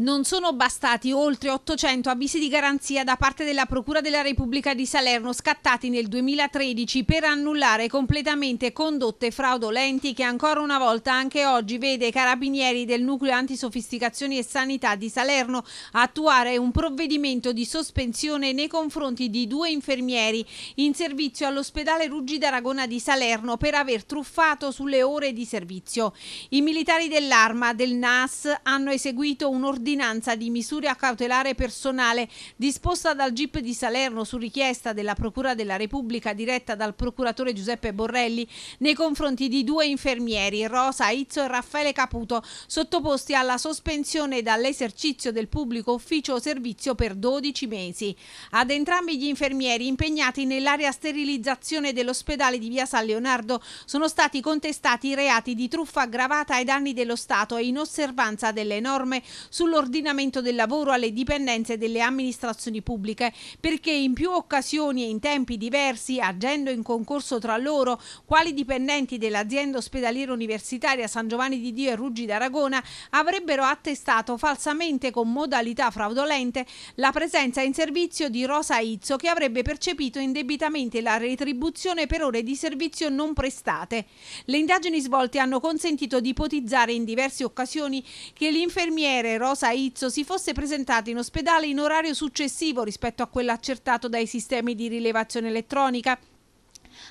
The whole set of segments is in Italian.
Non sono bastati oltre 800 avvisi di garanzia da parte della Procura della Repubblica di Salerno scattati nel 2013 per annullare completamente condotte fraudolenti che ancora una volta anche oggi vede i carabinieri del nucleo antisofisticazioni e sanità di Salerno attuare un provvedimento di sospensione nei confronti di due infermieri in servizio all'ospedale Ruggi d'Aragona di Salerno per aver truffato sulle ore di servizio. I militari dell'Arma del NAS hanno eseguito un ordine l'ordinanza di misura cautelare personale disposta dal GIP di Salerno su richiesta della Procura della Repubblica diretta dal procuratore Giuseppe Borrelli nei confronti di due infermieri, Rosa Izzo e Raffaele Caputo, sottoposti alla sospensione dall'esercizio del pubblico ufficio o servizio per 12 mesi. Ad entrambi gli infermieri impegnati nell'area sterilizzazione dell'ospedale di via San Leonardo sono stati contestati i reati di truffa aggravata ai danni dello Stato e in osservanza delle norme sulla sull'ordinamento del lavoro alle dipendenze delle amministrazioni pubbliche, perché in più occasioni e in tempi diversi, agendo in concorso tra loro, quali dipendenti dell'azienda ospedaliera universitaria San Giovanni di Dio e Ruggi d'Aragona avrebbero attestato falsamente con modalità fraudolente la presenza in servizio di Rosa Izzo che avrebbe percepito indebitamente la retribuzione per ore di servizio non prestate. Le indagini svolte hanno consentito di ipotizzare in diverse occasioni che l'infermiere Rosa Rosa Izzo si fosse presentata in ospedale in orario successivo rispetto a quello accertato dai sistemi di rilevazione elettronica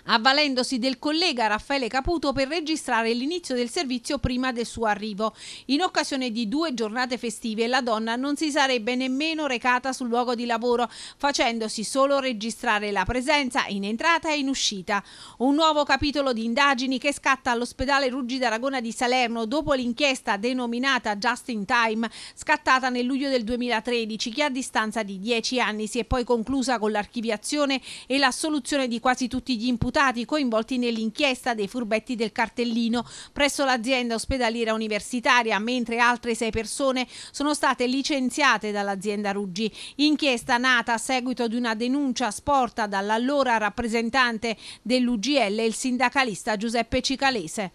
avvalendosi del collega Raffaele Caputo per registrare l'inizio del servizio prima del suo arrivo. In occasione di due giornate festive la donna non si sarebbe nemmeno recata sul luogo di lavoro, facendosi solo registrare la presenza in entrata e in uscita. Un nuovo capitolo di indagini che scatta all'ospedale Ruggi d'Aragona di Salerno dopo l'inchiesta denominata Just in Time, scattata nel luglio del 2013, che a distanza di dieci anni si è poi conclusa con l'archiviazione e l'assoluzione di quasi tutti gli imputati imputati coinvolti nell'inchiesta dei furbetti del cartellino presso l'azienda ospedaliera universitaria, mentre altre sei persone sono state licenziate dall'azienda Ruggi. Inchiesta nata a seguito di una denuncia sporta dall'allora rappresentante dell'UGL, il sindacalista Giuseppe Cicalese.